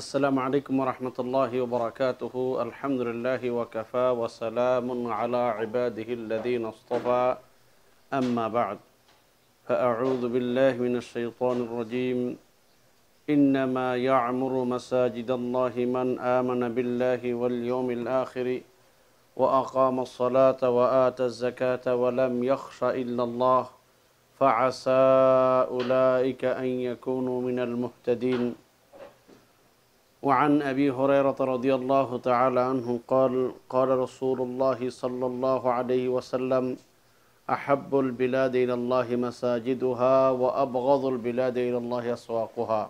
السلام عليكم ورحمة الله وبركاته الحمد لله وكفى وسلام على عباده الذين اصطفى أما بعد فأعوذ بالله من الشيطان الرجيم إنما يعمر مساجد الله من آمن بالله واليوم الآخر وأقام الصلاة وآتى الزكاة ولم يخش إلا الله فعسى أولئك أن يكونوا من المهتدين وعن أبي هريرة رضي الله تعالى عنه قال قال رسول الله صلى الله عليه وسلم أحب البلاد إلى الله مساجدها وأبغض البلاد إلى الله أسواقها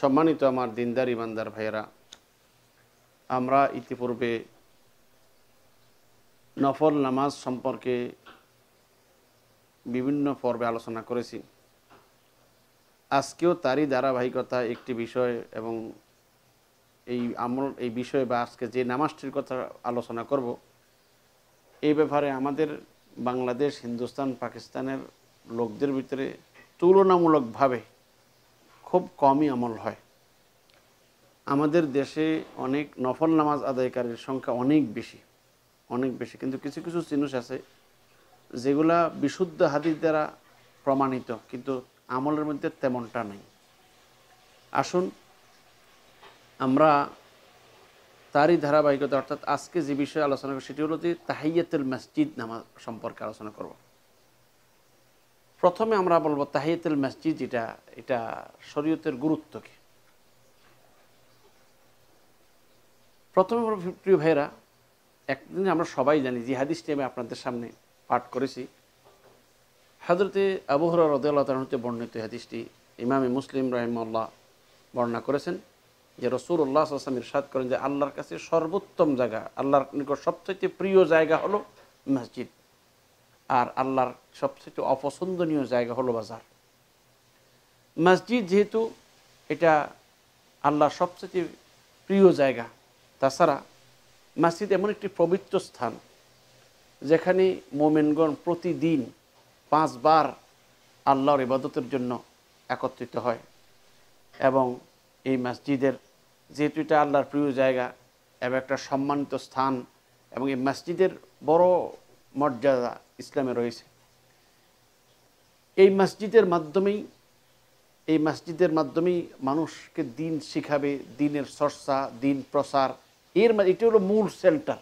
সম্মানিত আমার দিনদার ইমানদার ভাইয়েরা আমরা ইতিপূর্বে নফল নামাজ সম্পর্কে বিভিন্ন পর্বে আলোচনা করেছি আজকেও তারই ধারাবাহিকতা একটি বিষয় এবং এই আমল এই বিষয়ে বা আজকে যে নামাজটির কথা আলোচনা করব এই ব্যাপারে আমাদের বাংলাদেশ হিন্দুস্তান পাকিস্তানের লোকদের ভিতরে তুলনামূলকভাবে খুব কমই আমল হয় আমাদের দেশে অনেক নফল নামাজ আদায়কারীর সংখ্যা অনেক বেশি অনেক বেশি কিন্তু কিছু কিছু জিনিস আছে যেগুলা বিশুদ্ধ হাদিস দ্বারা প্রমাণিত কিন্তু আমলের মধ্যে তেমনটা নেই আসুন আমরা তারই ধারাবাহিকতা অর্থাৎ আজকে যে বিষয়ে আলোচনা করি সেটি হলো যে তাহিয়াতুল মসজিদ নামা সম্পর্কে আলোচনা করব প্রথমে আমরা বলবো তাহিয়াতুল মসজিদ এটা এটা শরীয়তের গুরুত্ব কি প্রথমে প্রিয় ভাইয়েরা একদিন আমরা সবাই জানি হাদিসটি আমি আপনাদের সামনে পাঠ করেছি হাজরতে আবহরা রদাল্লাহ হতে বর্ণিত হাদিসটি ইমামে মুসলিম রহিমল্লাহ বর্ণনা করেছেন যে রসুল উল্লাহ আসলাম ইরশাদ করেন যে আল্লাহর কাছে সর্বোত্তম জায়গা আল্লাহর নিকট সবচেয়ে প্রিয় জায়গা হলো মসজিদ আর আল্লাহর সবচেয়ে অপছন্দনীয় জায়গা হলো বাজার মসজিদ যেহেতু এটা আল্লাহর সবচেয়ে প্রিয় জায়গা তাছাড়া মসজিদ এমন একটি পবিত্র স্থান যেখানে মোমেনগণ প্রতিদিন পাঁচবার আল্লাহর ইবাদতের জন্য একত্রিত হয় এবং এই মসজিদের যেহেতু এটা আল্লাহর প্রিয় জায়গা এবং একটা সম্মানিত স্থান এবং এই মসজিদের বড় মর্যাদা ইসলামে রয়েছে এই মসজিদের মাধ্যমেই এই মসজিদের মাধ্যমেই মানুষকে দিন শিখাবে দিনের চর্চা দিন প্রসার এর এটি হলো মূল সেন্টার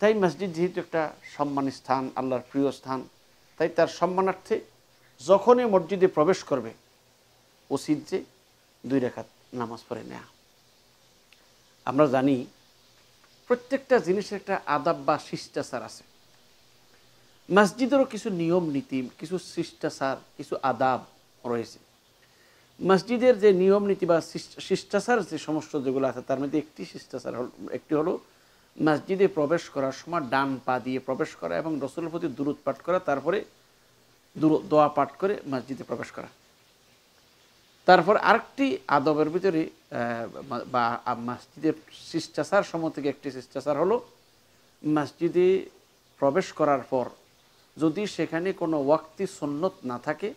তাই মসজিদ যেহেতু একটা সম্মান স্থান আল্লাহর প্রিয় স্থান তাই তার সম্মানার্থে যখনই মসজিদে প্রবেশ করবে উচিত যে দুই রেখাত নামাজ পড়ে নেয়া আমরা জানি প্রত্যেকটা জিনিসের একটা আদাব বা শিষ্টাচার আছে মসজিদেরও কিছু নিয়ম নীতি কিছু শিষ্টাচার কিছু আদাব রয়েছে মসজিদের যে নিয়ম নীতি বা শিষ্টাচার যে সমস্ত যেগুলো আছে তার মধ্যে একটি শিষ্টাচার হল একটি হলো মসজিদে প্রবেশ করার সময় ডান পা দিয়ে প্রবেশ করা এবং রসুলের প্রতি দূরত পাঠ করা তারপরে দোয়া পাঠ করে মসজিদে প্রবেশ করা তারপর আরেকটি আদবের ভিতরে বা মসজিদের শিষ্টাচার সমতিকে একটি শিষ্টাচার হলো মসজিদে প্রবেশ করার পর যদি সেখানে কোনো ওয়াক্তি সন্ন্যত না থাকে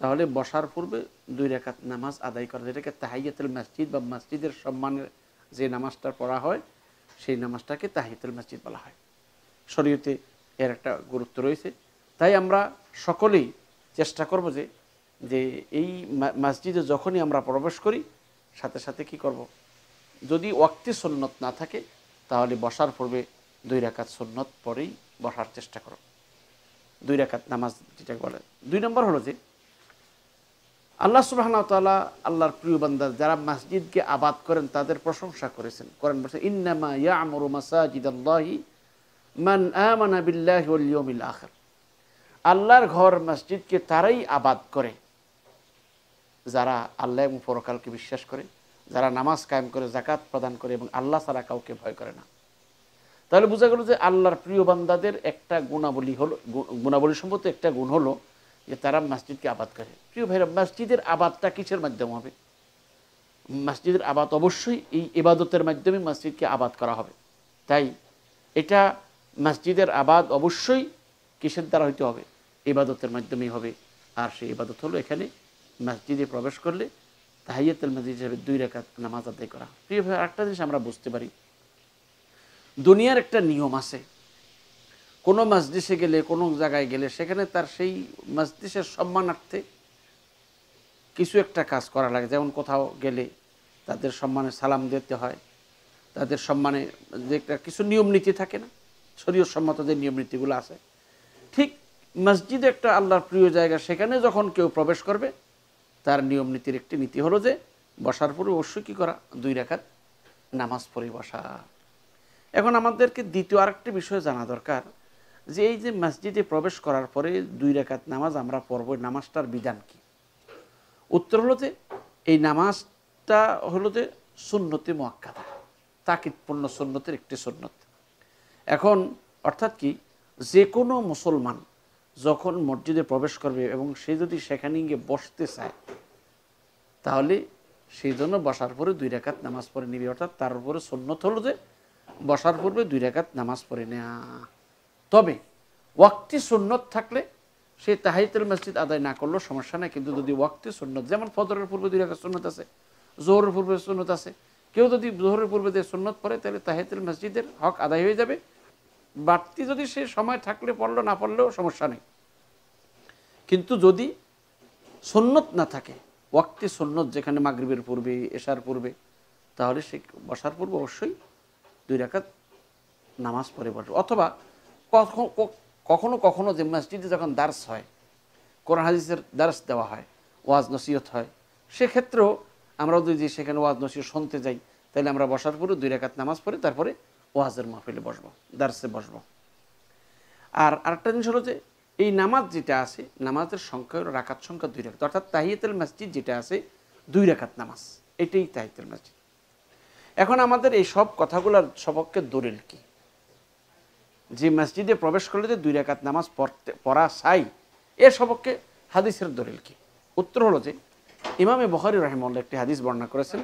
তাহলে বসার পূর্বে দুই রেখাত নামাজ আদায় করা যেটাকে তাহাইয়াতুল মসজিদ বা মসজিদের সম্মানের যে নামাজটা পড়া হয় সেই নামাজটাকে তাহিয়াতুল মসজিদ বলা হয় শরীয়তে এর একটা গুরুত্ব রয়েছে তাই আমরা সকলেই চেষ্টা করব যে যে এই মসজিদে যখনই আমরা প্রবেশ করি সাথে সাথে কি করব। যদি ওয়াক্তি সন্ন্যত না থাকে তাহলে বসার পূর্বে দুই রাকাত সন্ন্যত পরেই বসার চেষ্টা করো দুই রাকাত নামাজ যেটা বলে দুই নম্বর হলো যে আল্লাহ তালা আল্লাহর প্রিয় বান্দার যারা মসজিদকে আবাদ করেন তাদের প্রশংসা করেছেন করেন বলছেন ইন্নামা ইয়া আমর মাসাজিদ মান আমানা বিল্লাহ আখর আল্লাহর ঘর মসজিদকে তারাই আবাদ করে যারা আল্লাহ এবং পরকালকে বিশ্বাস করে যারা নামাজ কায়েম করে জাকাত প্রদান করে এবং আল্লাহ ছাড়া কাউকে ভয় করে না তাহলে বোঝা গেল যে আল্লাহর প্রিয় বান্দাদের একটা গুণাবলী হলো গুণাবলী সম্ভবত একটা গুণ হলো যে তারা মসজিদকে আবাদ করে প্রিয় ভাইরা মসজিদের আবাদটা কিসের মাধ্যমে হবে মসজিদের আবাদ অবশ্যই এই ইবাদতের মাধ্যমে মসজিদকে আবাদ করা হবে তাই এটা মসজিদের আবাদ অবশ্যই কিসের দ্বারা হইতে হবে ইবাদতের মাধ্যমেই হবে আর সেই ইবাদত হলো এখানে মসজিদে প্রবেশ করলে তাহাইয়াতুল মসজিদ হিসাবে দুই রেখাত নামাজ আদায় করা প্রিয়ভাবে একটা জিনিস আমরা বুঝতে পারি দুনিয়ার একটা নিয়ম আছে কোনো মসজিদে গেলে কোনো জায়গায় গেলে সেখানে তার সেই মসজিদের সম্মানার্থে কিছু একটা কাজ করা লাগে যেমন কোথাও গেলে তাদের সম্মানে সালাম দিতে হয় তাদের সম্মানে যে একটা কিছু নিয়ম নীতি থাকে না শরীর সম্মত যে নিয়ম নীতিগুলো আছে ঠিক মসজিদে একটা আল্লাহর প্রিয় জায়গা সেখানে যখন কেউ প্রবেশ করবে তার নিয়ম নীতির একটি নীতি হলো যে বসার পরে অবশ্যই কী করা দুই রেখাত নামাজ পড়ে বসা এখন আমাদেরকে দ্বিতীয় আরেকটি বিষয় জানা দরকার যে এই যে মসজিদে প্রবেশ করার পরে দুই রেখাত নামাজ আমরা পড়ব নামাজটার বিধান কি উত্তর হলো যে এই নামাজটা হলো যে সুন্নতি মোয়াক্কাদা তাকিৎপূর্ণ সুন্নতির একটি সুন্নত এখন অর্থাৎ কি যে কোনো মুসলমান যখন মসজিদে প্রবেশ করবে এবং সে যদি সেখানে গিয়ে বসতে চায় তাহলে সেই জন্য বসার পরে দুই রেখাত নামাজ পড়ে নিবে অর্থাৎ তার উপরে সন্ন্যত হলো যে বসার পূর্বে দুই রেখাত নামাজ পড়ে নেয়া তবে ওয়াক্তি সন্ন্যত থাকলে সে তাহিতুল মসজিদ আদায় না করলেও সমস্যা নেই কিন্তু যদি ওয়াক্তি সন্ন্যত যেমন ফদরের পূর্বে দুই রেখাত সন্ন্যত আছে জোহরের পূর্বে সন্ন্যত আছে কেউ যদি জোহরের পূর্বে দিয়ে সন্ন্যত পড়ে তাহলে তাহিতুল মসজিদের হক আদায় হয়ে যাবে বাড়তি যদি সে সময় থাকলে পড়লো না পড়লেও সমস্যা নেই কিন্তু যদি সন্ন্যত না থাকে ওয়াক্তি সন্ন্যত যেখানে মাগরীবের পূর্বে এশার পূর্বে তাহলে সে বসার পূর্বে অবশ্যই দুই রাখাত নামাজ পড়ে পড়বে অথবা কখনো কখনো যে মসজিদে যখন দার্স হয় কোরআন হাজিজের দার্স দেওয়া হয় ওয়াজ নসিহত হয় সেক্ষেত্রেও আমরা যদি সেখানে ওয়াজ নসিহত শুনতে যাই তাহলে আমরা বসার পরে দুই রাকাত নামাজ পড়ে তারপরে ওয়াজের মাহফিলে বসবো দার্সে বসবো আর আরেকটা জিনিস হলো যে এই নামাজ যেটা আছে নামাজের সংখ্যা হলো রাকাত সংখ্যা দুই রাখাত অর্থাৎ তাহিয়াতের মসজিদ যেটা আছে দুই রাখাত নামাজ এটাই তাহিয়াতুল মসজিদ এখন আমাদের এই সব কথাগুলোর সবককে দলিল কি যে মসজিদে প্রবেশ করলে যে দুই রাকাত নামাজ পড়তে পড়া চাই এ সবককে হাদিসের দলিল কি উত্তর হলো যে ইমামে বহারি রহমল্লা একটি হাদিস বর্ণনা করেছেন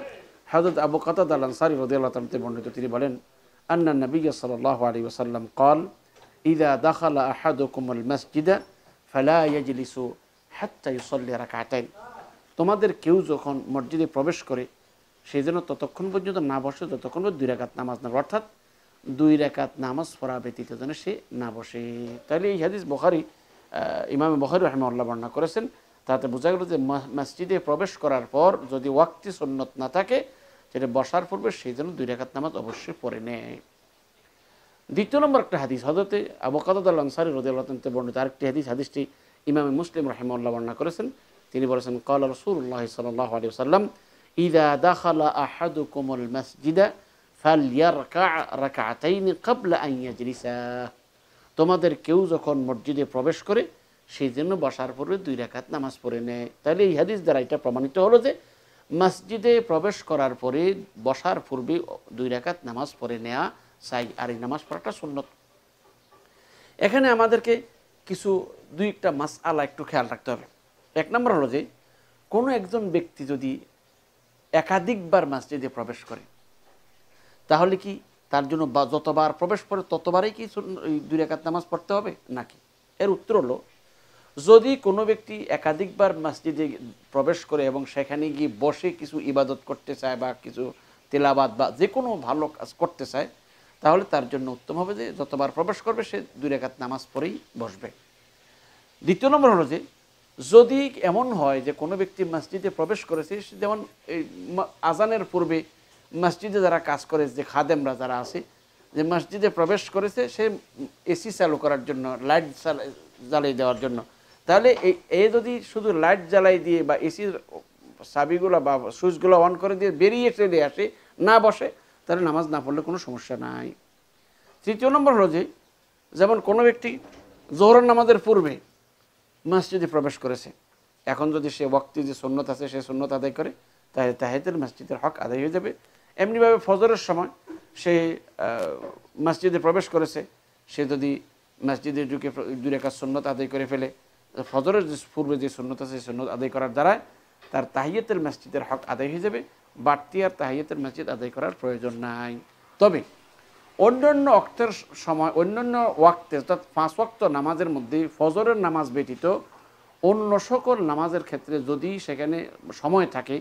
হজরত আবু কাতাদ আল আনসারি রদিয়াল্লাহ বর্ণিত তিনি বলেন أن النبي صلى الله عليه وسلم قال إذا دخل أحدكم المسجد فلا يجلس حتى يصلي ركعتين তোমাদের কেউ যখন মসজিদে প্রবেশ করে সেই জন্য ততক্ষণ পর্যন্ত না বসে ততক্ষণ দুই রেখাত নামাজ না অর্থাৎ দুই রেখাত নামাজ পড়া ব্যতীত যেন সে না বসে তাহলে এই হাদিস বখারি ইমাম বখারি রহমাল্লা বর্ণনা করেছেন তাতে বোঝা গেল যে মসজিদে প্রবেশ করার পর যদি ওয়াক্তি সন্ন্যত না থাকে যেটা বসার পূর্বে সেই জন্য দুই রেখাত নামাজ অবশ্যই পড়ে নেয় দ্বিতীয় নম্বর একটা হাদিস হজরতে আবকাদ আল বর্ণিত আরেকটি হাদিস হাদিসটি ইমাম মুসলিম রহেমউল্লাহ বর্ণনা করেছেন তিনি বলেছেন কল রসুল্লাহ সাল্লাহ সাল্লাম ইদা দাখালা আহাদু কোমল মসজিদা তোমাদের কেউ যখন মসজিদে প্রবেশ করে সেই জন্য বসার পূর্বে দুই রেখাত নামাজ পড়ে নেয় তাহলে এই হাদিস দ্বারা এটা প্রমাণিত হলো যে মসজিদে প্রবেশ করার পরে বসার পূর্বে দুই রেখাত নামাজ পড়ে নেয়া চাই আর এই নামাজ পড়াটা সুন্নত এখানে আমাদেরকে কিছু দুই একটা মাস আলা একটু খেয়াল রাখতে হবে এক নম্বর হলো যে কোনো একজন ব্যক্তি যদি একাধিকবার মসজিদে প্রবেশ করে তাহলে কি তার জন্য যতবার প্রবেশ করে ততবারই কি দুই রাকাত নামাজ পড়তে হবে নাকি এর উত্তর হলো যদি কোনো ব্যক্তি একাধিকবার মসজিদে প্রবেশ করে এবং সেখানে গিয়ে বসে কিছু ইবাদত করতে চায় বা কিছু তেলাবাদ বা যে কোনো ভালো কাজ করতে চায় তাহলে তার জন্য উত্তম হবে যে যতবার প্রবেশ করবে সে দুই রেখাত নামাজ পড়েই বসবে দ্বিতীয় নম্বর হলো যে যদি এমন হয় যে কোনো ব্যক্তি মসজিদে প্রবেশ করেছে সে যেমন এই আজানের পূর্বে মসজিদে যারা কাজ করে যে খাদেমরা যারা আছে যে মসজিদে প্রবেশ করেছে সে এসি চালু করার জন্য লাইট জ্বালিয়ে দেওয়ার জন্য তাহলে এ যদি শুধু লাইট জ্বালাই দিয়ে বা এসির সাবিগুলো বা সুইচগুলো অন করে দিয়ে বেরিয়ে চলে আসে না বসে তাহলে নামাজ না পড়লে কোনো সমস্যা নাই তৃতীয় নম্বর হলো যে যেমন কোনো ব্যক্তি জোহরান নামাজের পূর্বে মসজিদে প্রবেশ করেছে এখন যদি সে বক্তি যে সন্ন্যত আছে সে সন্ন্যত আদায় করে তাহলে তাহেদের মসজিদের হক আদায় হয়ে যাবে এমনিভাবে ফজরের সময় সে মসজিদে প্রবেশ করেছে সে যদি মসজিদে ঢুকে দুই রেখা সন্ন্যত আদায় করে ফেলে ফজরের যে পূর্বে যে সুন্নত আছে সেই সুন্নত আদায় করার দ্বারা তার তাহিয়াতের মসজিদের হক আদায় হয়ে যাবে বাড়তি আর তাহিয়াতের মসজিদ আদায় করার প্রয়োজন নাই তবে অন্যান্য অক্তের সময় অন্যান্য ওয়াক্তে অর্থাৎ পাঁচ ওয়াক্ত নামাজের মধ্যে ফজরের নামাজ ব্যতীত অন্য সকল নামাজের ক্ষেত্রে যদি সেখানে সময় থাকে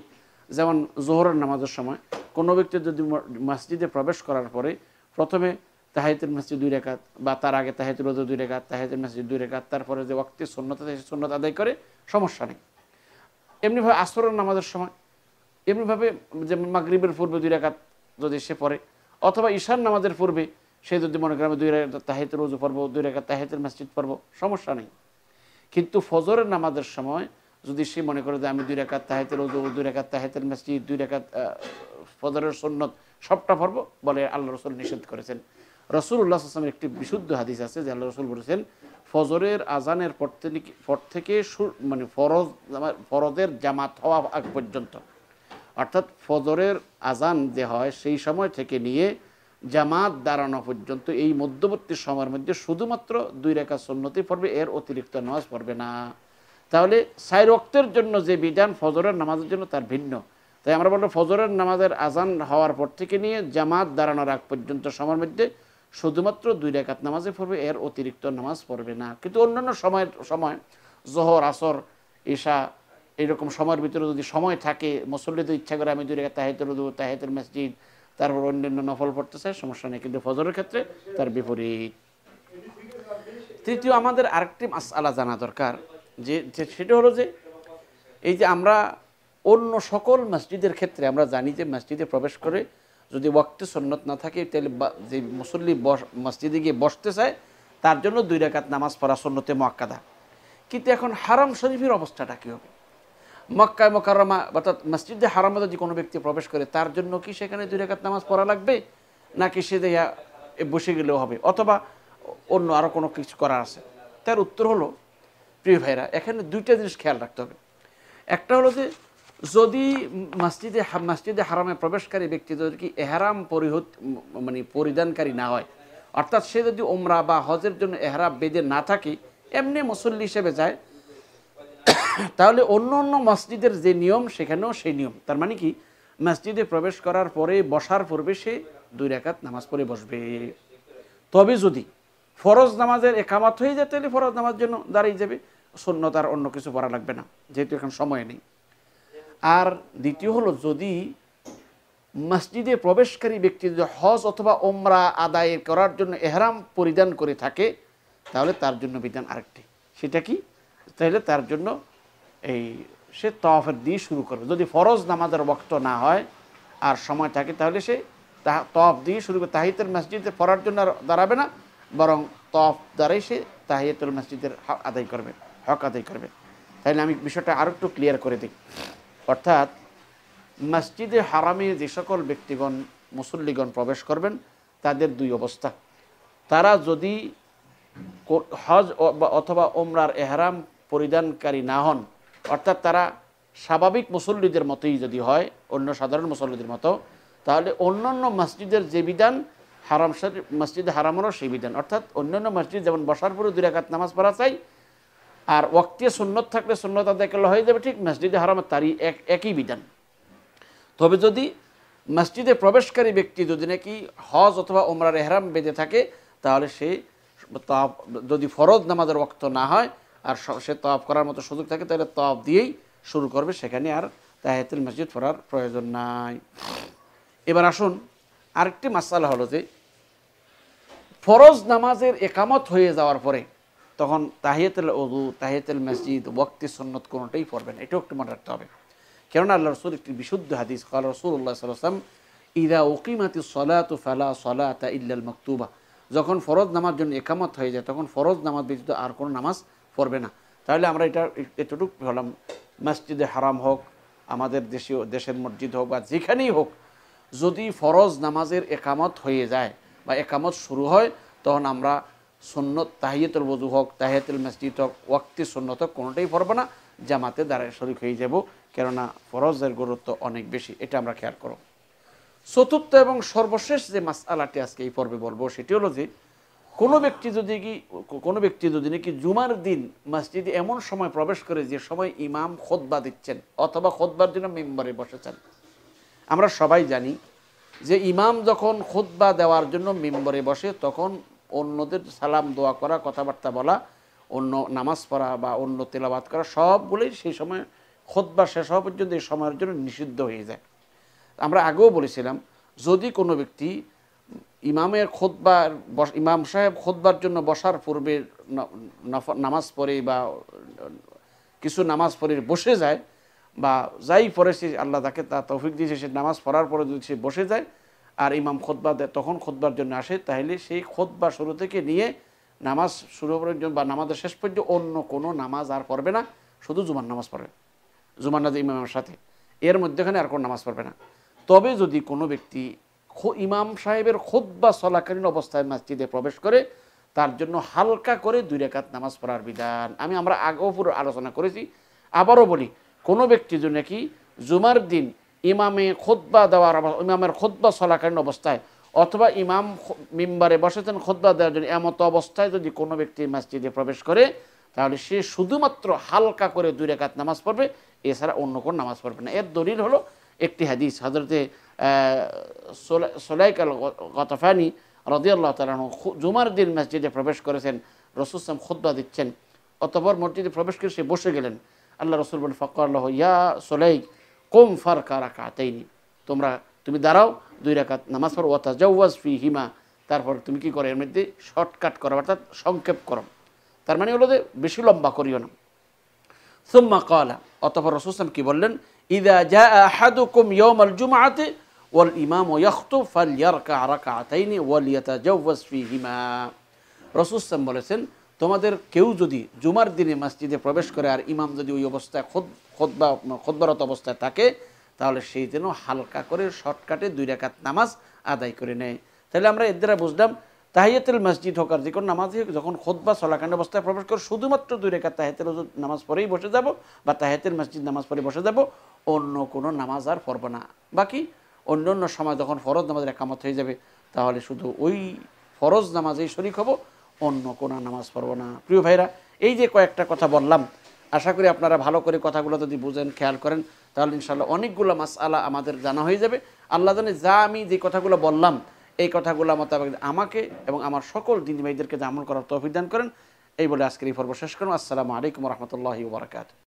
যেমন জোহরের নামাজের সময় কোনো ব্যক্তি যদি মসজিদে প্রবেশ করার পরে প্রথমে তাহাইতের মসজিদ দুই রেখাত বা তার আগে তাহাইতুল রোজা দুই রেখাত তাহাইতের মসজিদ দুই রেখাত তারপরে যে ওয়াক্তে সন্ন্যত সন্ন্যত আদায় করে সমস্যা নেই এমনিভাবে আসরের নামাজের সময় এমনিভাবে যে মাগরীবের পূর্বে দুই রেখাত যদি সে পড়ে অথবা ঈশান নামাজের পূর্বে সে যদি মনে করে আমি দুই রেখা তাহিতের রোজু পর্ব দুই রেখা তাহেতের মসজিদ পর্ব সমস্যা নেই কিন্তু ফজরের নামাজের সময় যদি সে মনে করে যে আমি দুই রেখা তাহিতের রোজু দুই রেখা তাহেতের মসজিদ দুই রেখা ফজরের সন্ন্যত সবটা পর্ব বলে আল্লাহ রসুল নিষেধ করেছেন রসুলের একটি বিশুদ্ধ হাদিস আছে যে আল্লাহ রসুল বলেছেন ফজরের আজানের পর থেকে পর থেকে মানে ফরজ ফরজের জামাত হওয়া আগ পর্যন্ত অর্থাৎ ফজরের আজান যে হয় সেই সময় থেকে নিয়ে জামাত দাঁড়ানো পর্যন্ত এই মধ্যবর্তী সময়ের মধ্যে শুধুমাত্র দুই রেখা সন্নতি পড়বে এর অতিরিক্ত নামাজ পড়বে না তাহলে সাইরক্তের জন্য যে বিধান ফজরের নামাজের জন্য তার ভিন্ন তাই আমরা বলবো ফজরের নামাজের আজান হওয়ার পর থেকে নিয়ে জামাত দাঁড়ানোর আগ পর্যন্ত সময়ের মধ্যে শুধুমাত্র দুই রেখাত নামাজে পড়বে এর অতিরিক্ত নামাজ পড়বে না কিন্তু অন্যান্য সময়ের সময় জহর আসর ঈশা এরকম সময়ের ভিতরে যদি সময় থাকে মুসল্লিদের ইচ্ছা করে আমি দুই রেখা তাহেতুল উদু তাহেতুল মসজিদ তারপর অন্যান্য নফল পড়তে চাই সমস্যা নেই কিন্তু ফজরের ক্ষেত্রে তার বিপরীত তৃতীয় আমাদের আরেকটি আলা জানা দরকার যে সেটা হলো যে এই যে আমরা অন্য সকল মসজিদের ক্ষেত্রে আমরা জানি যে মসজিদে প্রবেশ করে যদি ওয়াক্তে সন্ন্যত না থাকে তাহলে যে মুসল্লি মসজিদে গিয়ে বসতে চায় তার জন্য দুই রেখাত নামাজ পড়া সন্ন্যতে মক্কাদা কিন্তু এখন হারাম শরীফের অবস্থাটা কী হবে মক্কায় মকারমা অর্থাৎ মসজিদে হারামতে যদি কোনো ব্যক্তি প্রবেশ করে তার জন্য কি সেখানে দুই রাকাত নামাজ পড়া লাগবে নাকি সে দেয়া বসে গেলেও হবে অথবা অন্য আরও কোনো কিছু করা আছে তার উত্তর হলো প্রিয় ভাইরা এখানে দুইটা জিনিস খেয়াল রাখতে হবে একটা হলো যে যদি মসজিদে মসজিদে হারামে প্রবেশকারী ব্যক্তি যদি কি এহারাম পরিহত মানে পরিধানকারী না হয় অর্থাৎ সে যদি ওমরা বা হজের জন্য এহারাম বেঁধে না থাকে এমনি মুসল্লি হিসেবে যায় তাহলে অন্য অন্য মসজিদের যে নিয়ম সেখানেও সেই নিয়ম তার মানে কি মসজিদে প্রবেশ করার পরে বসার পূর্বে সে দুই রেখাত নামাজ পড়ে বসবে তবে যদি ফরজ নামাজের একামাত হয়ে যায় তাহলে ফরজ নামাজ জন্য দাঁড়িয়ে যাবে শূন্যতার অন্য কিছু পড়া লাগবে না যেহেতু এখন সময় নেই আর দ্বিতীয় হলো যদি মসজিদে প্রবেশকারী ব্যক্তি যদি হজ অথবা ওমরা আদায় করার জন্য এহরাম পরিধান করে থাকে তাহলে তার জন্য বিধান আরেকটি সেটা কি তাহলে তার জন্য এই সে তফের দিয়ে শুরু করবে যদি ফরজ নামাজের বক্ত না হয় আর সময় থাকে তাহলে সে তফ দিয়ে শুরু করে তাহিতের মসজিদে পড়ার জন্য দাঁড়াবে না বরং তফ দ্বারাই সে তাহিয়াতুল মসজিদের হক আদায় করবে হক আদায় করবে তাহলে আমি বিষয়টা আরও একটু ক্লিয়ার করে দিই অর্থাৎ মসজিদে হারামে যে সকল ব্যক্তিগণ মুসল্লিগণ প্রবেশ করবেন তাদের দুই অবস্থা তারা যদি হজ অথবা ওমরার এহরাম পরিধানকারী না হন অর্থাৎ তারা স্বাভাবিক মুসল্লিদের মতোই যদি হয় অন্য সাধারণ মুসল্লিদের মতো তাহলে অন্যান্য মসজিদের যে বিধান হারাম মসজিদে হারামেরও সেই বিধান অর্থাৎ অন্যান্য মসজিদ যেমন বসার পরে দুই রাকাত নামাজ পড়া চাই আর ওয়াক্তে সুন্নত থাকলে সুন্নত আদায় করলে হয়ে যাবে ঠিক মসজিদে হারামের তারই এক একই বিধান তবে যদি মসজিদে প্রবেশকারী ব্যক্তি যদি নাকি হজ অথবা ওমরার এহরাম বেঁধে থাকে তাহলে সে তা যদি ফরজ নামাজের ওক্ত না হয় আর সে তফ করার মতো সুযোগ থাকে তাহলে তফ দিয়েই শুরু করবে সেখানে আর তাহেতুল মসজিদ পড়ার প্রয়োজন নাই এবার আসুন আরেকটি মাসালা হলো যে ফরজ নামাজের একামত হয়ে যাওয়ার পরে তখন তাহিয়াতুল উদু তাহিয়াতুল মসজিদ ওয়াক্তি সন্ন্যত কোনোটাই পড়বেন এটাও একটু মনে রাখতে হবে কেননা আল্লাহ রসুল একটি বিশুদ্ধ হাদিস কাল রসুল্লাহ সাল্লাম ইদা ওকিমাতি সলাত ফালা সলাত ইল্লাল মকতুবা যখন ফরজ নামার জন্য একামত হয়ে যায় তখন ফরজ নামাজ ব্যতীত আর কোনো নামাজ পড়বে না তাহলে আমরা এটা এতটুকু হলাম মসজিদে হারাম হোক আমাদের দেশীয় দেশের মসজিদ হোক বা যেখানেই হোক যদি ফরজ নামাজের একামত হয়ে যায় বা একামত শুরু হয় তখন আমরা সুন্নত তাহিয়াতুল বজু হোক তাহিয়াতুল মসজিদ হোক ওয়াক্তি সুন্নত হোক কোনোটাই পড়বো না জামাতে দাঁড়ায় শরিক হয়ে যাব কেননা ফরজের গুরুত্ব অনেক বেশি এটা আমরা খেয়াল করো চতুর্থ এবং সর্বশেষ যে মাস আলাটি আজকে এই পর্বে বলবো সেটি হলো যে কোনো ব্যক্তি যদি কি কোনো ব্যক্তি যদি নাকি জুমার দিন মসজিদে এমন সময় প্রবেশ করে যে সময় ইমাম খোদবা দিচ্ছেন অথবা খোদবার জন্য মেম্বারে বসেছেন আমরা সবাই জানি যে ইমাম যখন খোদবা দেওয়ার জন্য মেম্বরে বসে তখন অন্যদের সালাম দোয়া করা কথাবার্তা বলা অন্য নামাজ পড়া বা অন্য তেলাবাদ করা সবগুলোই সেই সময় বা শেষ হওয়া পর্যন্ত এই সময়ের জন্য নিষিদ্ধ হয়ে যায় আমরা আগেও বলেছিলাম যদি কোনো ব্যক্তি ইমামের খোদবার ইমাম সাহেব খোদবার জন্য বসার পূর্বে নামাজ পড়ে বা কিছু নামাজ পড়ে বসে যায় বা যাই পড়ে সে আল্লাহ তাকে তা তৌফিক দিয়েছে সে নামাজ পড়ার পরে যদি সে বসে যায় আর ইমাম খোদবা দেয় তখন খোদবার জন্য আসে তাহলে সেই খোদবা শুরু থেকে নিয়ে নামাজ শুরু পর্যন্ত বা নামাজের শেষ পর্যন্ত অন্য কোনো নামাজ আর পড়বে না শুধু জুমার নামাজ পড়বে জুমার নাজ ইমামের সাথে এর মধ্যেখানে আর কোনো নামাজ পড়বে না তবে যদি কোনো ব্যক্তি ইমাম সাহেবের বা চলাকালীন অবস্থায় মসজিদে প্রবেশ করে তার জন্য হালকা করে দুই রেখাত নামাজ পড়ার বিধান আমি আমরা আগেও পুরো আলোচনা করেছি আবারও বলি কোনো ব্যক্তি যদি নাকি জুমার দিন ইমামে খোদ্া দেওয়ার ইমামের খোদ্া চলাকালীন অবস্থায় অথবা ইমাম মিম্বারে বসেছেন খোদ্া দেওয়ার জন্য এমত অবস্থায় যদি কোনো ব্যক্তি মসজিদে প্রবেশ করে তাহলে সে শুধুমাত্র হালকা করে দুই রেখাত নামাজ পড়বে এছাড়া অন্য কোনো নামাজ পড়বে না এর দলিল হলো একটি হাদিস হজরতে সোলাইক আল গতফানি রদিয়াল্লাহ তালাহ জুমার দিন মসজিদে প্রবেশ করেছেন রসুসাম খোদ্া দিচ্ছেন অতপর মসজিদে প্রবেশ করে সে বসে গেলেন আল্লাহ রসুল বল ফকর ইয়া সোলাইক কোম ফারকা রাখা আতাইনি তোমরা তুমি দাঁড়াও দুই রাকাত নামাজ পড়ো অথা জাওয়াজ ফি হিমা তারপর তুমি কি করো এর মধ্যে শর্টকাট করো অর্থাৎ সংক্ষেপ করো তার মানে হলো যে বেশি লম্বা করিও না সুম্মা কলা অতপর রসুসলাম কি বললেন ইদা জা আহাদুকুম ইয়াউমাল জুমআতে ওয়াল ইমাম ইয়াখতু ফালইয়ারকা রাকাতাইনি ওয়াল ইয়াতাজাওয়াজ ফিহিমা রসুসলাম বলেছেন তোমাদের কেউ যদি জুমার দিনে মসজিদে প্রবেশ করে আর ইমাম যদি ওই অবস্থায় খোদ খোদবা খোদবারত অবস্থায় থাকে তাহলে সেই যেন হালকা করে শর্টকাটে দুই রেখাত নামাজ আদায় করে নেয় তাহলে আমরা এর দ্বারা বুঝলাম তাহিয়াতুল মসজিদ হোক আর যে কোনো নামাজ হোক যখন খোদবা চলাকাণ্ড অবস্থায় প্রবেশ করে শুধুমাত্র দুই রেখা তাহেতের নামাজ পরেই বসে যাব বা তাহেতের মসজিদ নামাজ পরে বসে যাব অন্য কোনো নামাজ আর পড়ব না বাকি অন্য অন্য সময় যখন ফরজ নামাজের একামত হয়ে যাবে তাহলে শুধু ওই ফরজ নামাজেই শরিক হবো অন্য কোনো নামাজ পড়বো না প্রিয় ভাইরা এই যে কয়েকটা কথা বললাম আশা করি আপনারা ভালো করে কথাগুলো যদি বুঝেন খেয়াল করেন তাহলে ইনশাল্লাহ অনেকগুলো মাস আলা আমাদের জানা হয়ে যাবে আল্লাহ জানে যা আমি যে কথাগুলো বললাম এই কথাগুলো মোতাবেক আমাকে এবং আমার সকল দিন ভাইদেরকে যে করার তো অভিযান করেন এই বলে আজকের এই পর্ব শেষ করুন আসসালামু আলাইকুম রহমতুল্লাহি বারকাত